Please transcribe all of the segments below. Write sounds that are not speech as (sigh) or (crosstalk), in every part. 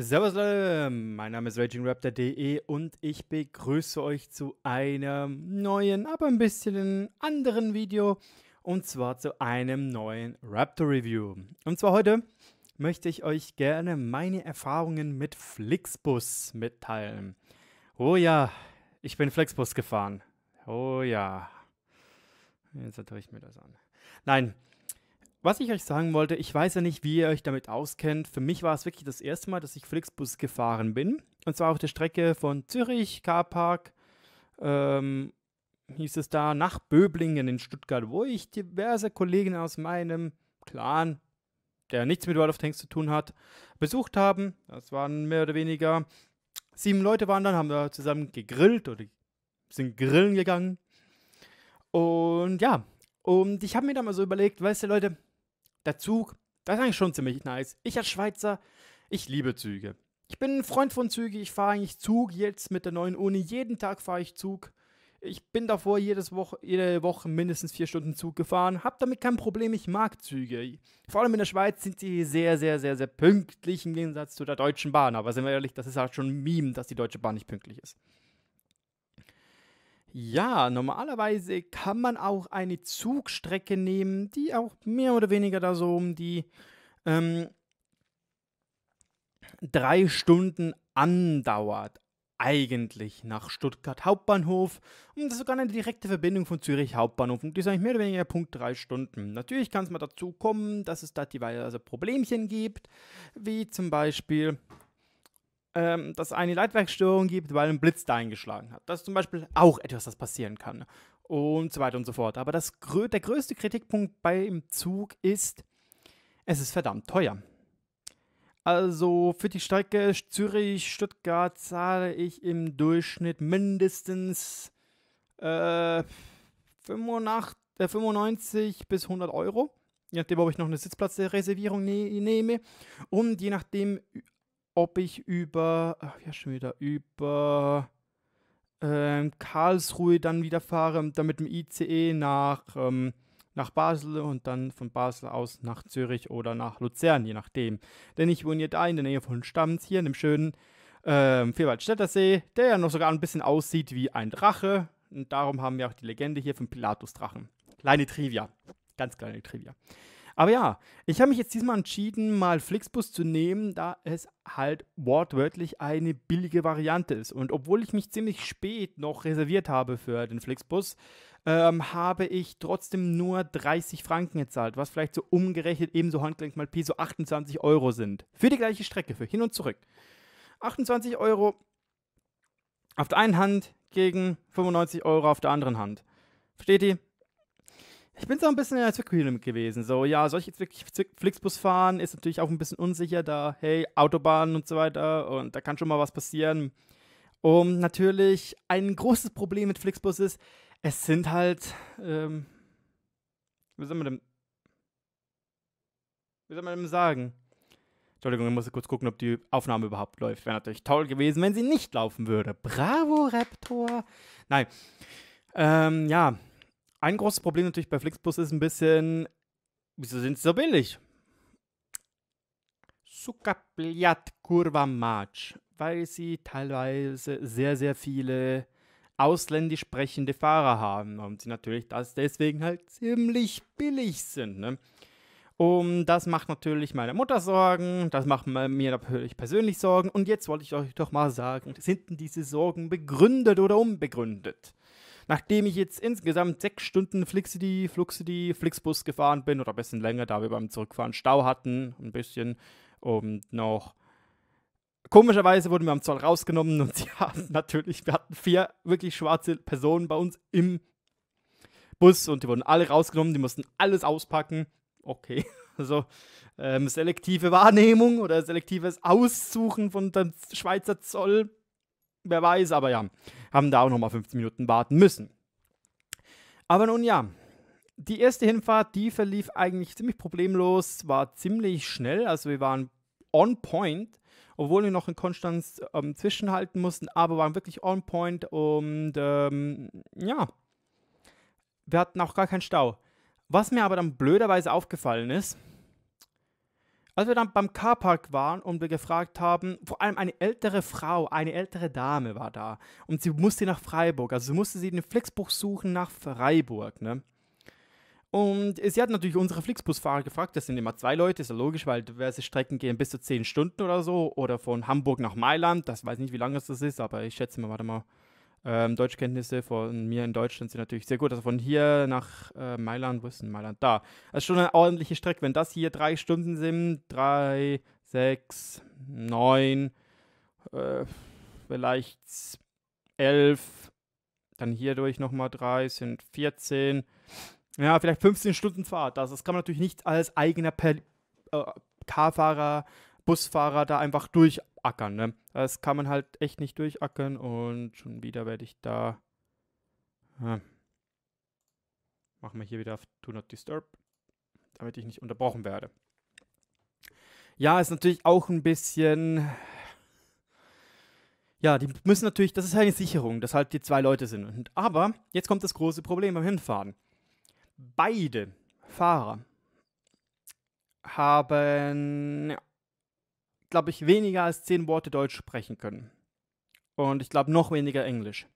Servus Leute, mein Name ist RagingRaptor.de und ich begrüße euch zu einem neuen, aber ein bisschen anderen Video und zwar zu einem neuen Raptor Review. Und zwar heute möchte ich euch gerne meine Erfahrungen mit Flixbus mitteilen. Oh ja, ich bin Flixbus gefahren. Oh ja. Jetzt höre ich mir das an. Nein, was ich euch sagen wollte, ich weiß ja nicht, wie ihr euch damit auskennt. Für mich war es wirklich das erste Mal, dass ich Flixbus gefahren bin. Und zwar auf der Strecke von Zürich, Carpark, ähm, hieß es da, nach Böblingen in Stuttgart, wo ich diverse Kollegen aus meinem Clan, der nichts mit World of Tanks zu tun hat, besucht haben. Das waren mehr oder weniger sieben Leute waren dann, haben da zusammen gegrillt oder sind grillen gegangen. Und ja, und ich habe mir da mal so überlegt, weißt du, Leute, der Zug, das ist eigentlich schon ziemlich nice. Ich als Schweizer, ich liebe Züge. Ich bin ein Freund von Zügen. Ich fahre eigentlich Zug jetzt mit der neuen Uni. Jeden Tag fahre ich Zug. Ich bin davor jedes Woche, jede Woche mindestens vier Stunden Zug gefahren. Hab damit kein Problem. Ich mag Züge. Vor allem in der Schweiz sind sie sehr, sehr, sehr, sehr pünktlich im Gegensatz zu der Deutschen Bahn. Aber sind wir ehrlich, das ist halt schon ein Meme, dass die Deutsche Bahn nicht pünktlich ist. Ja, normalerweise kann man auch eine Zugstrecke nehmen, die auch mehr oder weniger da so um die ähm, drei Stunden andauert. Eigentlich nach Stuttgart Hauptbahnhof. Und das ist sogar eine direkte Verbindung von Zürich Hauptbahnhof. Und die ist eigentlich mehr oder weniger Punkt drei Stunden. Natürlich kann es mal dazu kommen, dass es da diverse Problemchen gibt, wie zum Beispiel ähm, dass eine Leitwerkstörung gibt, weil ein Blitz da eingeschlagen hat. Das ist zum Beispiel auch etwas, das passieren kann. Und so weiter und so fort. Aber das, der größte Kritikpunkt beim Zug ist, es ist verdammt teuer. Also für die Strecke Zürich-Stuttgart zahle ich im Durchschnitt mindestens äh, 85, äh, 95 bis 100 Euro je nachdem, ob ich noch eine Sitzplatzreservierung ne nehme und je nachdem ob ich über, ach ja, schon wieder, über ähm, Karlsruhe dann wieder fahre dann mit dem ICE nach, ähm, nach Basel und dann von Basel aus nach Zürich oder nach Luzern, je nachdem. Denn ich wohne hier da in der Nähe von Stamms, hier in dem schönen ähm, Vierwaldstättersee, der ja noch sogar ein bisschen aussieht wie ein Drache. Und darum haben wir auch die Legende hier vom Pilatus-Drachen. Kleine Trivia, ganz kleine Trivia. Aber ja, ich habe mich jetzt diesmal entschieden, mal Flixbus zu nehmen, da es halt wortwörtlich eine billige Variante ist. Und obwohl ich mich ziemlich spät noch reserviert habe für den Flixbus, ähm, habe ich trotzdem nur 30 Franken gezahlt, was vielleicht so umgerechnet ebenso Handgelenk mal Peso 28 Euro sind. Für die gleiche Strecke, für hin und zurück. 28 Euro auf der einen Hand gegen 95 Euro auf der anderen Hand. Versteht ihr? Ich bin so ein bisschen in der Zwickmühle gewesen. So, ja, soll ich jetzt wirklich Flixbus fahren? Ist natürlich auch ein bisschen unsicher da. Hey, Autobahnen und so weiter. Und da kann schon mal was passieren. Und natürlich ein großes Problem mit Flixbus ist, es sind halt, ähm, wie soll man denn, wie soll man denn sagen? Entschuldigung, ich muss kurz gucken, ob die Aufnahme überhaupt läuft. Wäre natürlich toll gewesen, wenn sie nicht laufen würde. Bravo, Raptor! Nein. Ähm, ja, ein großes Problem natürlich bei Flixbus ist ein bisschen, wieso sind sie so billig? Sukapliat Kurva March, weil sie teilweise sehr, sehr viele ausländisch sprechende Fahrer haben und sie natürlich das deswegen halt ziemlich billig sind. Ne? Um, das macht natürlich meiner Mutter Sorgen, das macht mir natürlich persönlich Sorgen und jetzt wollte ich euch doch mal sagen, sind diese Sorgen begründet oder unbegründet? Nachdem ich jetzt insgesamt sechs Stunden Flixity, Fluxity, Flixbus gefahren bin oder ein bisschen länger, da wir beim Zurückfahren Stau hatten, ein bisschen und noch. Komischerweise wurden wir am Zoll rausgenommen und (laughs) sie haben natürlich, wir hatten vier wirklich schwarze Personen bei uns im Bus und die wurden alle rausgenommen, die mussten alles auspacken. Okay, (laughs) also ähm, selektive Wahrnehmung oder selektives Aussuchen von dem Schweizer Zoll wer weiß, aber ja, haben da auch nochmal 15 Minuten warten müssen. Aber nun ja, die erste Hinfahrt, die verlief eigentlich ziemlich problemlos, war ziemlich schnell, also wir waren on point, obwohl wir noch in Konstanz ähm, zwischenhalten mussten, aber waren wirklich on point und ähm, ja, wir hatten auch gar keinen Stau. Was mir aber dann blöderweise aufgefallen ist, als wir dann beim Carpark waren und wir gefragt haben, vor allem eine ältere Frau, eine ältere Dame war da und sie musste nach Freiburg, also musste sie den Flixbus suchen nach Freiburg, ne? Und äh, sie hat natürlich unsere Flixbusfahrer gefragt, das sind immer zwei Leute, ist ja logisch, weil diverse Strecken gehen bis zu zehn Stunden oder so, oder von Hamburg nach Mailand, das weiß nicht, wie lange das ist, aber ich schätze mal, warte mal, ähm, Deutschkenntnisse von mir in Deutschland sind natürlich sehr gut. Also von hier nach äh, Mailand, wo ist denn Mailand? Da. Das also ist schon eine ordentliche Strecke. Wenn das hier drei Stunden sind, drei, sechs, neun, äh, vielleicht elf, dann hier durch nochmal drei, sind 14. Ja, vielleicht 15 Stunden Fahrt. Also das kann man natürlich nicht als eigener per, äh, k Busfahrer da einfach durchackern. Ne? Das kann man halt echt nicht durchackern und schon wieder werde ich da. Ah. Machen wir hier wieder auf Do Not Disturb, damit ich nicht unterbrochen werde. Ja, ist natürlich auch ein bisschen. Ja, die müssen natürlich, das ist halt eine Sicherung, dass halt die zwei Leute sind. Und, aber jetzt kommt das große Problem beim Hinfahren. Beide Fahrer haben ja, glaube ich, weniger als zehn Worte Deutsch sprechen können. Und ich glaube, noch weniger Englisch.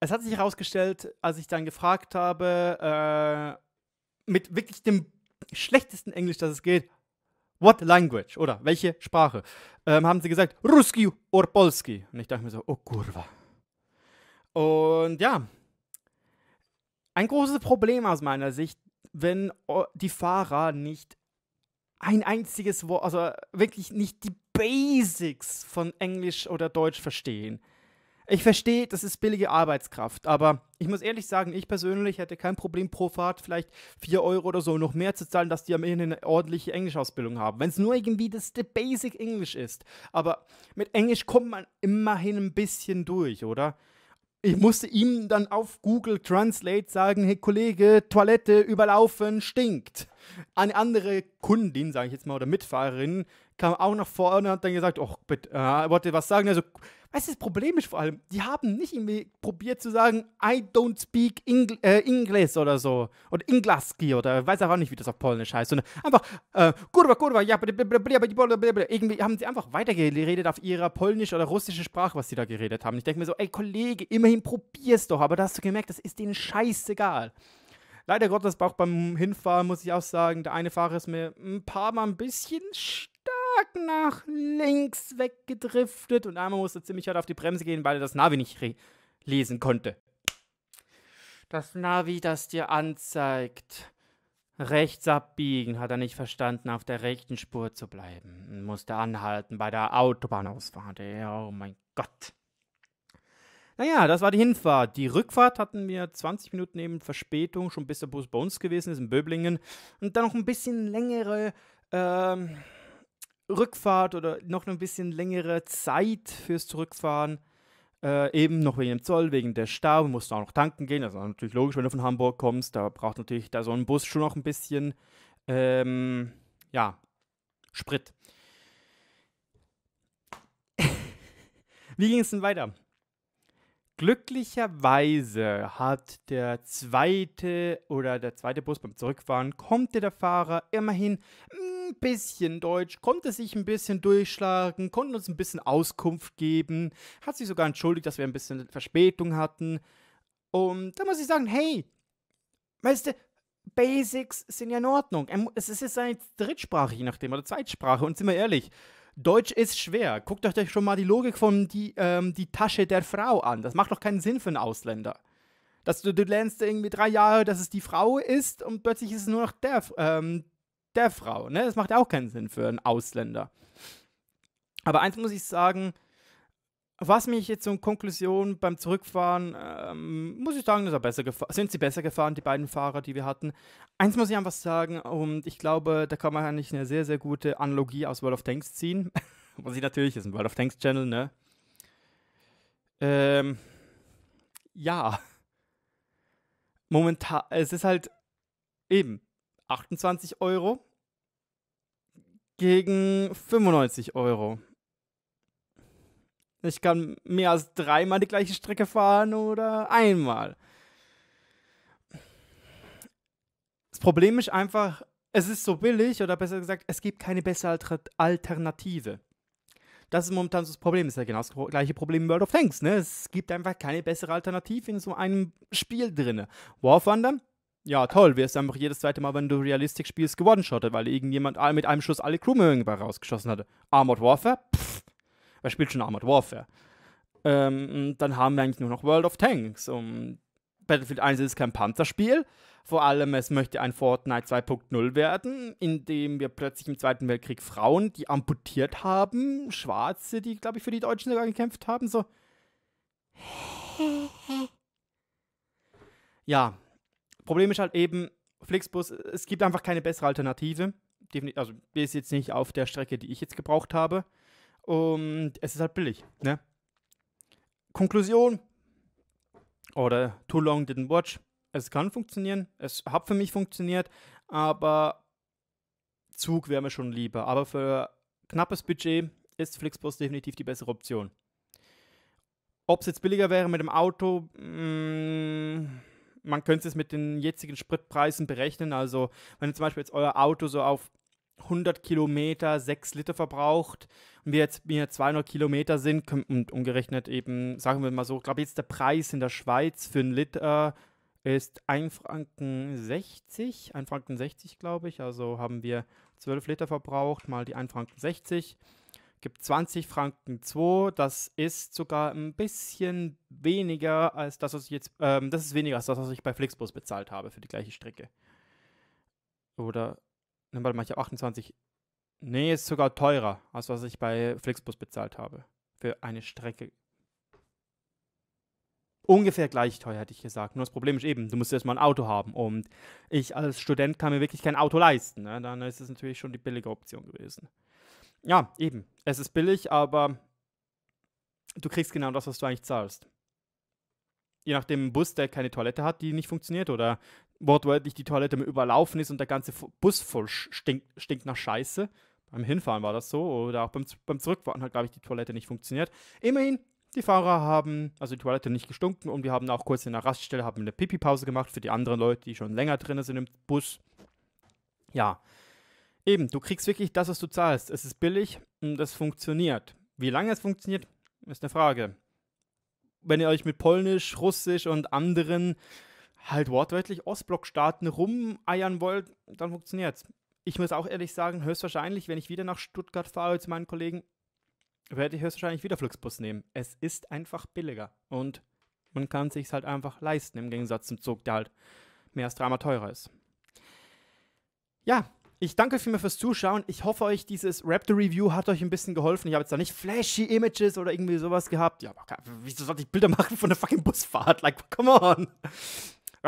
Es hat sich herausgestellt, als ich dann gefragt habe, äh, mit wirklich dem schlechtesten Englisch, das es geht, what language oder welche Sprache, ähm, haben sie gesagt, Ruski oder Polski. Und ich dachte mir so, oh kurwa. Und ja, ein großes Problem aus meiner Sicht, wenn die Fahrer nicht ein einziges Wort, also wirklich nicht die Basics von Englisch oder Deutsch verstehen. Ich verstehe, das ist billige Arbeitskraft, aber ich muss ehrlich sagen, ich persönlich hätte kein Problem pro Fahrt vielleicht 4 Euro oder so noch mehr zu zahlen, dass die am Ende eine ordentliche Englischausbildung haben. Wenn es nur irgendwie das the Basic Englisch ist. Aber mit Englisch kommt man immerhin ein bisschen durch, oder? Ich musste ihm dann auf Google Translate sagen, hey Kollege, Toilette überlaufen, stinkt. Eine andere Kundin, sage ich jetzt mal, oder Mitfahrerin, kam auch nach vorne und hat dann gesagt, oh, bitte, äh, wollte was sagen. Also, Problem ist vor allem? Die haben nicht irgendwie probiert zu sagen, I don't speak Ingl äh, English oder so. Oder Inglaski oder weiß auch nicht, wie das auf Polnisch heißt. Sondern einfach, äh, kurwa, kurwa, ja, irgendwie haben sie einfach weitergeredet auf ihrer polnisch oder russischen Sprache, was sie da geredet haben. Ich denke mir so, ey, Kollege, immerhin probier's doch. Aber da hast du gemerkt, das ist denen scheißegal leider Gottes auch beim Hinfahren, muss ich auch sagen, der eine Fahrer ist mir ein paar Mal ein bisschen stark nach links weggedriftet und einmal musste ziemlich hart auf die Bremse gehen, weil er das Navi nicht lesen konnte. Das Navi, das dir anzeigt, rechts abbiegen, hat er nicht verstanden, auf der rechten Spur zu bleiben. Musste anhalten bei der Autobahnausfahrt. Oh mein Gott. Naja, das war die Hinfahrt. Die Rückfahrt hatten wir 20 Minuten eben Verspätung, schon bis der Bus bei uns gewesen ist in Böblingen. Und dann noch ein bisschen längere ähm, Rückfahrt oder noch ein bisschen längere Zeit fürs Zurückfahren. Äh, eben noch wegen dem Zoll, wegen der Stau. musst du auch noch tanken gehen. Das ist natürlich logisch, wenn du von Hamburg kommst. Da braucht natürlich da so ein Bus schon noch ein bisschen, ähm, ja, Sprit. (laughs) Wie ging es denn weiter? Glücklicherweise hat der zweite oder der zweite Bus beim Zurückfahren, konnte der Fahrer immerhin ein bisschen Deutsch, konnte sich ein bisschen durchschlagen, konnte uns ein bisschen Auskunft geben, hat sich sogar entschuldigt, dass wir ein bisschen Verspätung hatten. Und da muss ich sagen, hey, weißt du, Basics sind ja in Ordnung. Es ist jetzt eine Drittsprache, je nachdem, oder Zweitsprache. Und sind wir ehrlich, Deutsch ist schwer. Guckt euch schon mal die Logik von die, ähm, die Tasche der Frau an. Das macht doch keinen Sinn für einen Ausländer. Dass du, du lernst irgendwie drei Jahre, dass es die Frau ist und plötzlich ist es nur noch der, ähm, der Frau. Ne? Das macht ja auch keinen Sinn für einen Ausländer. Aber eins muss ich sagen, was mich jetzt zur Konklusion beim Zurückfahren, ähm, muss ich sagen, sind sie besser gefahren, die beiden Fahrer, die wir hatten. Eins muss ich einfach sagen, und ich glaube, da kann man eigentlich eine sehr, sehr gute Analogie aus World of Tanks ziehen. (laughs) Was ich natürlich ist, ein World of Tanks Channel, ne? Ähm, ja. Momentan, es ist halt eben 28 Euro gegen 95 Euro. Ich kann mehr als dreimal die gleiche Strecke fahren oder einmal. Das Problem ist einfach, es ist so billig oder besser gesagt, es gibt keine bessere Alternative. Das ist momentan so das Problem. Das ist ja genau das gleiche Problem in World of Tanks. Ne? Es gibt einfach keine bessere Alternative in so einem Spiel drin. War of Wandern? Ja, toll. Wirst einfach jedes zweite Mal, wenn du Realistik spielst, gewonshottet, weil irgendjemand mit einem Schuss alle Crewmen rausgeschossen hatte. Armored Warfare? Pff Wer spielt schon Armored Warfare? Ähm, dann haben wir eigentlich nur noch World of Tanks. Und Battlefield 1 ist kein Panzerspiel. Vor allem, es möchte ein Fortnite 2.0 werden, in dem wir plötzlich im Zweiten Weltkrieg Frauen, die amputiert haben, Schwarze, die, glaube ich, für die Deutschen sogar gekämpft haben, so. (laughs) Ja, Problem ist halt eben, Flixbus, es gibt einfach keine bessere Alternative. Also, die ist jetzt nicht auf der Strecke, die ich jetzt gebraucht habe. Und es ist halt billig. Ne? Konklusion oder Too Long Didn't Watch. Es kann funktionieren. Es hat für mich funktioniert. Aber Zug wäre mir schon lieber. Aber für knappes Budget ist Flixbus definitiv die bessere Option. Ob es jetzt billiger wäre mit dem Auto, mh, mm, man könnte es mit den jetzigen Spritpreisen berechnen. Also, wenn ihr zum Beispiel jetzt euer Auto so auf 100 Kilometer 6 Liter verbraucht und wir jetzt wir 200 Kilometer sind und umgerechnet eben, sagen wir mal so, glaube jetzt der Preis in der Schweiz für einen Liter ist 1 Franken 60, 1 Franken 60 glaube ich, also haben wir 12 Liter verbraucht mal die 1 Franken 60 gibt 20 Franken 2. Das ist sogar ein bisschen weniger als das, was ich jetzt, ähm, das ist weniger als das, was ich bei Flixbus bezahlt habe für die gleiche Strecke. Oder ne, warte mal, ich habe 28. Nee, ist sogar teurer, als was ich bei Flixbus bezahlt habe. Für eine Strecke. Ungefähr gleich teuer, hätte ich gesagt. Nur das Problem ist eben, du musst erstmal ein Auto haben. Und ich als Student kann mir wirklich kein Auto leisten. Ne? Dann ist es natürlich schon die billige Option gewesen. Ja, eben. Es ist billig, aber du kriegst genau das, was du eigentlich zahlst je nachdem Bus, der keine Toilette hat, die nicht funktioniert oder wortwörtlich die Toilette mal überlaufen ist und der ganze Bus voll stinkt, stinkt nach Scheiße. Beim Hinfahren war das so oder auch beim, beim Zurückfahren hat, glaube ich, die Toilette nicht funktioniert. Immerhin, die Fahrer haben, also die Toilette nicht gestunken und wir haben auch kurz in der Raststelle haben eine Pipi-Pause gemacht für die anderen Leute, die schon länger drin sind im Bus. Ja, eben, du kriegst wirklich das, was du zahlst. Es ist billig und es funktioniert. Wie lange es funktioniert, ist eine Frage. Wenn ihr euch mit Polnisch, Russisch und anderen halt wortwörtlich Ostblockstaaten rumeiern wollt, dann funktioniert's. Ich muss auch ehrlich sagen, höchstwahrscheinlich, wenn ich wieder nach Stuttgart fahre zu meinen Kollegen, werde ich höchstwahrscheinlich wieder Flugsbus nehmen. Es ist einfach billiger und man kann sich halt einfach leisten im Gegensatz zum Zug, der halt mehr als dreimal teurer ist. Ja, ich danke vielmehr fürs Zuschauen. Ich hoffe, euch dieses Raptor Review hat euch ein bisschen geholfen. Ich habe jetzt da nicht flashy Images oder irgendwie sowas gehabt. Ja, aber wieso sollte ich Bilder (laughs) machen von der fucking Busfahrt? Like, come on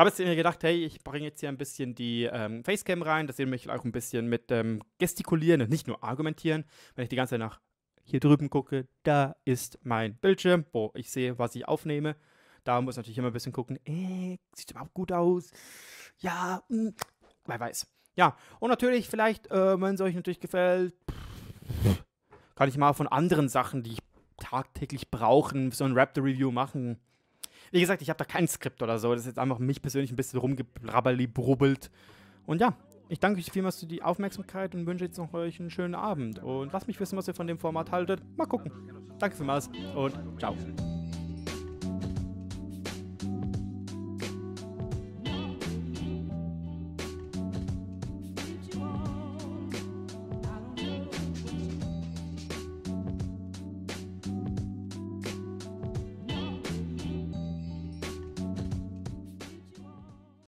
habe jetzt mir gedacht, hey, ich bringe jetzt hier ein bisschen die ähm, Facecam rein, dass ihr mich auch ein bisschen mit ähm, gestikulieren und nicht nur argumentieren, wenn ich die ganze Zeit nach hier drüben gucke, da ist mein Bildschirm, wo ich sehe, was ich aufnehme. Da muss ich natürlich immer ein bisschen gucken, äh, sieht überhaupt gut aus? Ja, mh, hm, wer weiß. Ja, und natürlich vielleicht, äh, wenn es euch natürlich gefällt, kann ich mal von anderen Sachen, die ich tagtäglich brauche, so ein Raptor-Review machen. Wie gesagt, ich habe da kein Skript oder so. Das ist jetzt einfach mich persönlich ein bisschen rumgebrabbeli-brubbelt. Und ja, ich danke euch vielmals für die Aufmerksamkeit und wünsche jetzt noch euch einen schönen Abend. Und lasst mich wissen, was ihr von dem Format haltet. Mal gucken. Danke vielmals und ciao.